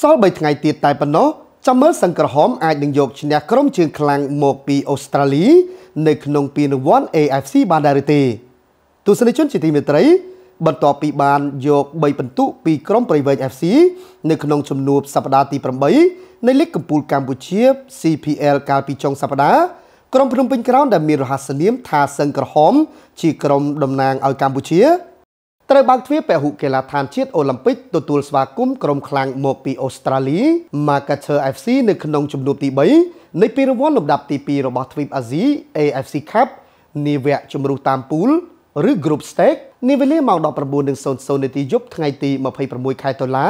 សល់3ថ្ងៃទៀតតែប៉ុណ្ណោះចាំមើលសង្ក្រហមអាចនឹងយកឈ្នះក្រុមជើងខ្លាំងមកពីអូស្ត្រាលីនៅក្នុងពានរង្វាន់ AFC បានដែរឬទេទស្សនិកជនជាទីមេត្រីបន្ទាប់ពីបានយក3ពិន្ទុពីក្រុមប្រៃវែង FC នៅ ក្នុងជំនួបសប្តាហ៍ទី8នៃលីកកំពូលកម្ពុជា CPL កាលពីចុងសប្តាហ៍ក្រុមភ្នំពេញក្រោនដែលមានរហស្សនាម ថាសឹងក្រហមជាក្រុមតំណាងឲ្យកម្ពុជាត្រូវបើកទ្វារពហុកីឡាដ្ឋានជាតិអូឡ িম্প ិកទទួលស្វាគមន៍ក្រុមខ្លាំងមកពីអូស្ត្រាលី Marketer FC នៅក្នុងជំនួបទី3នៃពានរង្វាន់លំដាប់ទី2របស់ទ្វីបអាស៊ី AFC Cup នាវៈជម្រុះតាមពូលឬ Group Stage នាវេលាម៉ោង19:00នាទីយប់ថ្ងៃទី26ខែតុលា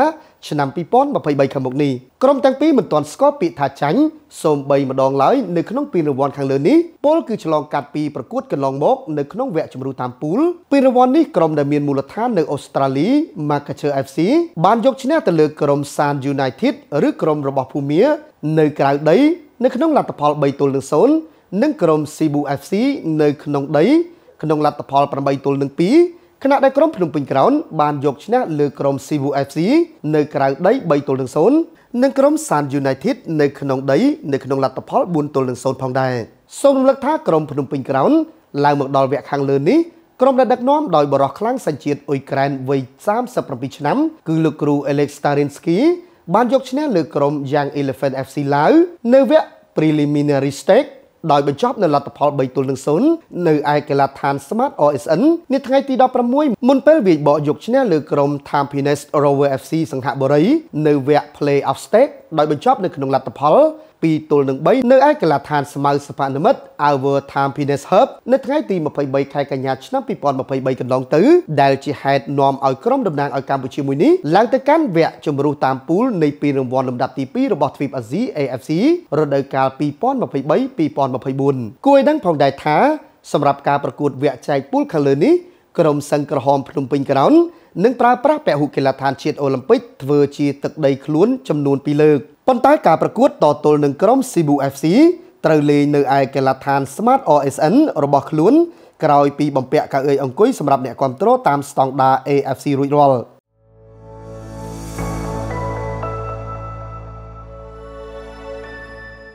ឆ្នាំ2023ខាងមុខនេះក្រុមទាំងពីរមិនទាន់ស្គាល់ពាក្យថាចាញ់សូម្បីម្ដងឡើយនៅក្នុងពានរង្វាន់ខាងលើនេះពលគឺឆ្លងកាត់ពីប្រកួត កន្លងមកនៅក្នុងវគ្គជម្រុះតាមពូលពានរង្វាន់នេះក្រុមដែលមានមូលដ្ឋាននៅអូស្ត្រាលី Manchester FC បានយកឈ្នះទៅលើ ក្រុម San United ឬក្រុមរបស់ភូមា នៅក្រៅដីនៅក្នុងលទ្ធផល3ទល់នឹង0និងក្រុម Cebu FC នៅក្នុងដី ក្នុងលទ្ធផល8ទល់នឹង2ខណៈដែលក្រុមភ្នំពេញក្រោនបានយកឈ្នះលើក្រុម Cebu FC នៅក្រៅដី3ទល់នឹង0និងក្រុម San United នៅក្នុងដីនៅក្នុងលទ្ធផល4ទល់នឹង0ផងដែរសូមរំលឹកថាក្រុមភ្នំពេញក្រោនឡើងមកដល់វគ្គខាងលើនេះក្រុមដែលដឹកនាំដោយបរិសខ្លាំងសញ្ជាតិអ៊ុយក្រែនវ័យ37ឆ្នាំគឺលោកគ្រូ Alex Starinsky បានយកឈ្នះលើក្រុម Young Elephant FC ឡាវនៅវគ្គ preliminary stage ដោយបញ្ចប់នៅលទ្ធផល3ទល់នឹង0នៅឯកីឡដ្ឋាន Smart OSN នាថ្ងៃទី16មុនពេលវាយបកយកឈ្នះលើក្រុម Tampines Rover FC សង្ហបុរីនៅវគ្គ Play Off Stage ដោយបញ្ចប់នៅក្នុងលទ្ធផល2ទល់នឹង3នៅឯកីឡដ្ឋានស្មៅសភនិមិត្ត Our Time Fitness Hub នៅថ្ងៃទី23ខែកញ្ញាឆ្នាំ2023កន្លងទៅដែលជាហេតុនាំឲ្យក្រុមតំណាងឲ្យកម្ពុជាមួយនេះឡើងទៅកាន់វគ្គជម្រុះតាមពូលនៃពានរង្វាន់លំដាប់ទី2របស់ទ្វីបអាស៊ី AFC រដូវកាល2023-2024គួរឲ្យដឹងផងដែរថាសម្រាប់ការប្រកួតវគ្គចែកពូលខាងលើនេះក្រុមសង្ក្រហមភ្នំពេញក្រោននឹងប្រើប្រាស់ពហុកីឡដ្ឋានជាតិអូឡ িম্প ិកធ្វើជាទឹកដីខ្លួន ចំនួន2លើកប៉ុន្តែការប្រកួតតទល់នឹងក្រុម Cebu FC ត្រូវលេងនៅឯកីឡដ្ឋាន Smart OSN របស់ខ្លួនក្រោយពីបំពាក់កៅអីអង្គុយសម្រាប់អ្នកគ្រប់គ្រងតាមស្តង់ដារ AFC រួចរាល់។